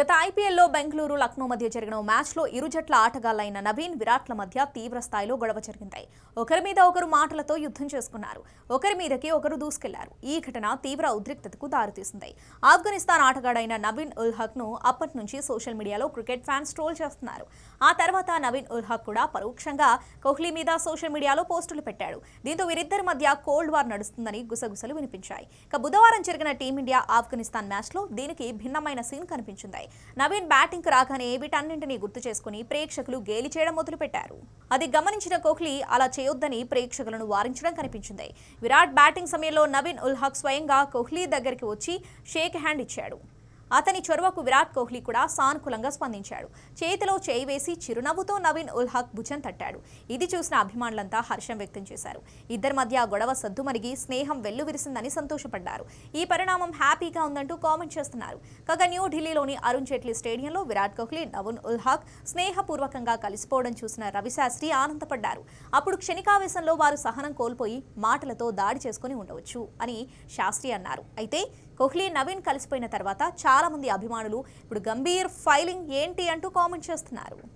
గత ఐపీఎల్లో బెంగళూరు లక్నో మధ్య జరిగిన మ్యాచ్లో ఇరు జట్ల ఆటగాళ్లైన నవీన్ విరాట్ల మధ్య తీవ్ర స్థాయిలో గొడవ జరిగింది ఒకరి మీద ఒకరు మాటలతో యుద్ధం చేసుకున్నారు ఒకరి మీదకి ఒకరు దూసుకెళ్లారు ఈ ఘటన తీవ్ర ఉద్రిక్తతకు దారితీసింది ఆఫ్ఘనిస్తాన్ ఆటగాడైన నవీన్ ఉల్ హక్ ను అప్పటి నుంచి సోషల్ మీడియాలో క్రికెట్ ఫ్యాన్స్ ట్రోల్ చేస్తున్నారు ఆ తర్వాత నవీన్ ఉల్ హక్ కూడా పరోక్షంగా కోహ్లీ మీద సోషల్ మీడియాలో పోస్టులు పెట్టాడు దీంతో వీరిద్దరి మధ్య కోల్డ్ వార్ నడుస్తుందని గుసగుసలు వినిపించాయి ఇక బుధవారం జరిగిన టీమిండియా ఆఫ్ఘనిస్తాన్ మ్యాచ్లో దీనికి భిన్నమైన సీన్ కనిపించింది నవీన్ బ్యాటింగ్కు రాగానే వీటన్నింటినీ గుర్తు చేసుకుని ప్రేక్షకులు గేలి చేయడం మొదలుపెట్టారు అది గమనించిన కోహ్లీ అలా చేయొద్దని ప్రేక్షకులను వారించడం కనిపించింది విరాట్ బ్యాటింగ్ సమయంలో నవీన్ ఉల్హాక్ స్వయంగా కోహ్లీ దగ్గరికి వచ్చి షేక్ హ్యాండ్ ఇచ్చాడు అతని చొరవకు విరాట్ కోహ్లీ కూడా సానుకూలంగా స్పందించాడు చేతిలో చేయి వేసి చిరునవ్వుతో నవీన్ ఉల్ హక్ భుజం తట్టాడు ఇది చూసిన అభిమానులంతా హర్షం వ్యక్తం చేశారు ఇద్దరి మధ్య గొడవ సద్దుమరిగి స్నేహం వెల్లు విరిసిందని సంతోషపడ్డారు ఈ పరిణామం హ్యాపీగా ఉందంటూ కామెంట్ చేస్తున్నారు కాగా న్యూఢిల్లీలోని అరుణ్ జైట్లీ స్టేడియంలో విరాట్ కోహ్లీ నవీన్ ఉల్ హక్ స్నేహపూర్వకంగా కలిసిపోవడం చూసిన రవిశాస్త్రి ఆనందపడ్డారు అప్పుడు క్షణికావేశంలో వారు సహనం కోల్పోయి మాటలతో దాడి చేసుకుని ఉండవచ్చు అని శాస్త్రి అన్నారు అయితే కోహ్లీ నవీన్ కలిసిపోయిన తర్వాత చాలా మంది అభిమానులు ఇప్పుడు గంభీర్ ఫైలింగ్ ఏంటి అంటూ కామెంట్ చేస్తున్నారు